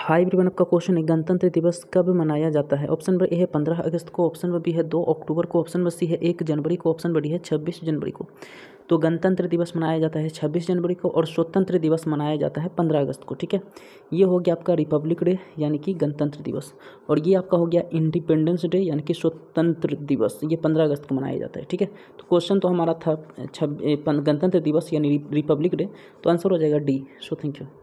high everyone आपका question है गणतंत्र दिवस कब मनाया जाता है ऑप्शन नंबर ए है पंद्रह अगस्त को ऑप्शन नंबर बी है दो अक्टूबर को ऑप्शन नंबर सी है एक जनवरी को ऑप्शन नंबर डी है छब्बीस जनवरी को तो गणतंत्र दिवस मनाया जाता है छब्बीस जनवरी को और स्वतंत्र दिवस मनाया जाता है पंद्रह अगस्त को ठीक है ये हो गया आपका रिपब्लिक डे यानी कि गणतंत्र दिवस और ये आपका हो गया इंडिपेंडेंस डे यानी कि स्वतंत्र दिवस ये पंद्रह अगस्त को मनाया जाता है ठीक है तो क्वेश्चन तो हमारा था गणतंत्र दिवस यानी रिपब्लिक डे तो आंसर हो जाएगा डी सो थैंक यू